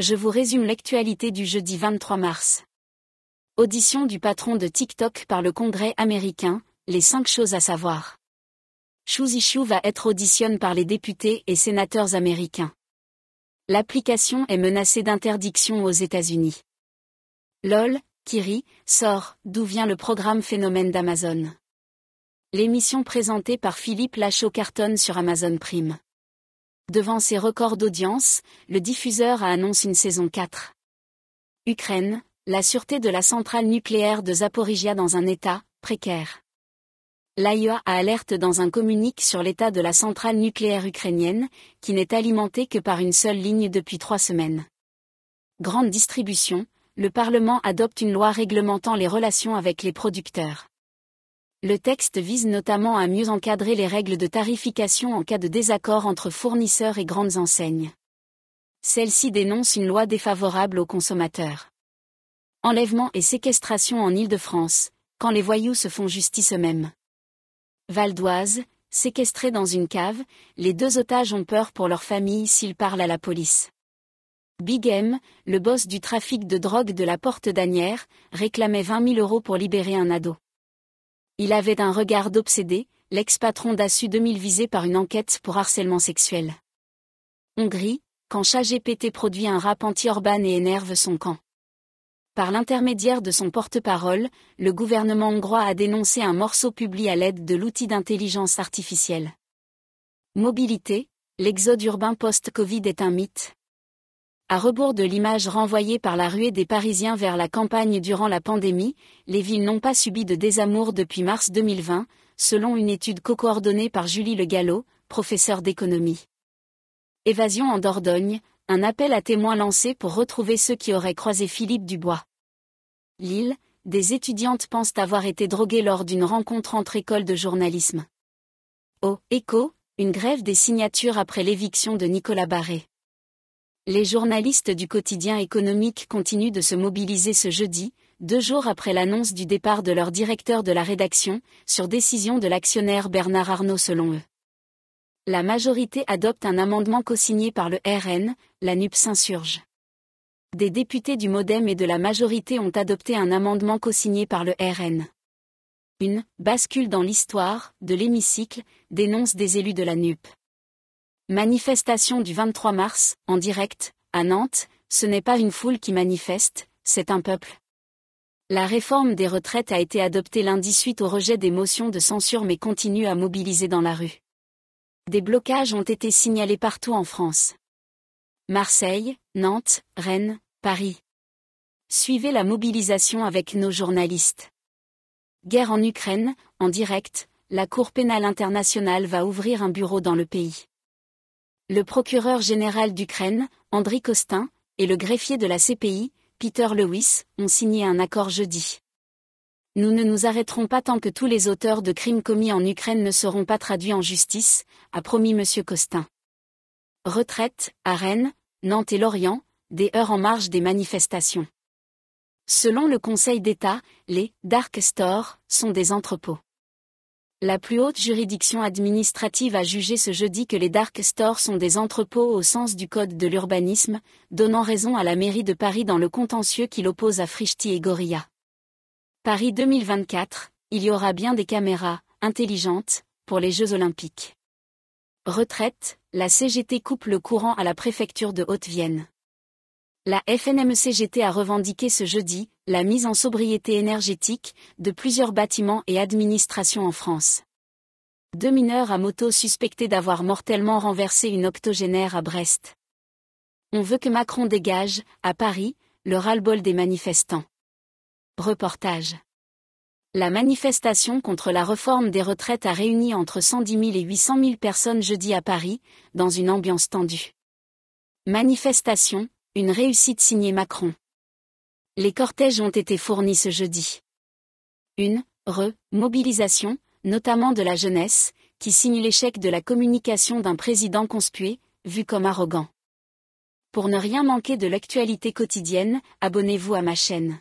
je vous résume l'actualité du jeudi 23 mars. Audition du patron de TikTok par le Congrès américain, les 5 choses à savoir. Chouzi va être auditionné par les députés et sénateurs américains. L'application est menacée d'interdiction aux États-Unis. LOL, Kiri, sort, d'où vient le programme Phénomène d'Amazon. L'émission présentée par Philippe Lachaud carton sur Amazon Prime. Devant ses records d'audience, le diffuseur a annoncé une saison 4. Ukraine, la sûreté de la centrale nucléaire de Zaporizhia dans un état précaire. L'AIA a alerte dans un communique sur l'état de la centrale nucléaire ukrainienne, qui n'est alimentée que par une seule ligne depuis trois semaines. Grande distribution, le Parlement adopte une loi réglementant les relations avec les producteurs. Le texte vise notamment à mieux encadrer les règles de tarification en cas de désaccord entre fournisseurs et grandes enseignes. Celle-ci dénonce une loi défavorable aux consommateurs. Enlèvement et séquestration en Île-de-France, quand les voyous se font justice eux-mêmes. Val d'Oise, séquestrés dans une cave, les deux otages ont peur pour leur famille s'ils parlent à la police. Big le boss du trafic de drogue de la Porte d'Anières, réclamait 20 000 euros pour libérer un ado. Il avait un regard d'obsédé, l'ex-patron d'Assu 2000 visé par une enquête pour harcèlement sexuel. Hongrie, quand ChatGPT produit un rap anti-urban et énerve son camp. Par l'intermédiaire de son porte-parole, le gouvernement hongrois a dénoncé un morceau publié à l'aide de l'outil d'intelligence artificielle. Mobilité, l'exode urbain post-Covid est un mythe. À rebours de l'image renvoyée par la ruée des Parisiens vers la campagne durant la pandémie, les villes n'ont pas subi de désamour depuis mars 2020, selon une étude co-coordonnée par Julie Le Gallo, professeure d'économie. Évasion en Dordogne, un appel à témoins lancé pour retrouver ceux qui auraient croisé Philippe Dubois. Lille, des étudiantes pensent avoir été droguées lors d'une rencontre entre écoles de journalisme. Au écho, une grève des signatures après l'éviction de Nicolas Barré. Les journalistes du quotidien économique continuent de se mobiliser ce jeudi, deux jours après l'annonce du départ de leur directeur de la rédaction, sur décision de l'actionnaire Bernard Arnault selon eux. La majorité adopte un amendement cosigné par le RN, la NUP s'insurge. Des députés du Modem et de la majorité ont adopté un amendement cosigné par le RN. Une bascule dans l'histoire de l'hémicycle dénonce des élus de la NUP. Manifestation du 23 mars, en direct, à Nantes, ce n'est pas une foule qui manifeste, c'est un peuple. La réforme des retraites a été adoptée lundi suite au rejet des motions de censure mais continue à mobiliser dans la rue. Des blocages ont été signalés partout en France. Marseille, Nantes, Rennes, Paris. Suivez la mobilisation avec nos journalistes. Guerre en Ukraine, en direct, la Cour pénale internationale va ouvrir un bureau dans le pays. Le procureur général d'Ukraine, Andriy Kostin, et le greffier de la CPI, Peter Lewis, ont signé un accord jeudi. Nous ne nous arrêterons pas tant que tous les auteurs de crimes commis en Ukraine ne seront pas traduits en justice, a promis M. Costin. Retraite, à Rennes, Nantes et Lorient, des heures en marge des manifestations. Selon le Conseil d'État, les Dark Stores sont des entrepôts. La plus haute juridiction administrative a jugé ce jeudi que les dark stores sont des entrepôts au sens du Code de l'urbanisme, donnant raison à la mairie de Paris dans le contentieux qui l'oppose à Frichti et Gorilla. Paris 2024, il y aura bien des caméras, intelligentes, pour les Jeux olympiques. Retraite, la CGT coupe le courant à la préfecture de Haute-Vienne. La FNMCGT a revendiqué ce jeudi, la mise en sobriété énergétique de plusieurs bâtiments et administrations en France. Deux mineurs à moto suspectés d'avoir mortellement renversé une octogénaire à Brest. On veut que Macron dégage, à Paris, le ras-le-bol des manifestants. Reportage. La manifestation contre la réforme des retraites a réuni entre 110 000 et 800 000 personnes jeudi à Paris, dans une ambiance tendue. Manifestation, une réussite signée Macron. Les cortèges ont été fournis ce jeudi. Une re mobilisation, notamment de la jeunesse, qui signe l'échec de la communication d'un président conspué, vu comme arrogant. Pour ne rien manquer de l'actualité quotidienne, abonnez-vous à ma chaîne.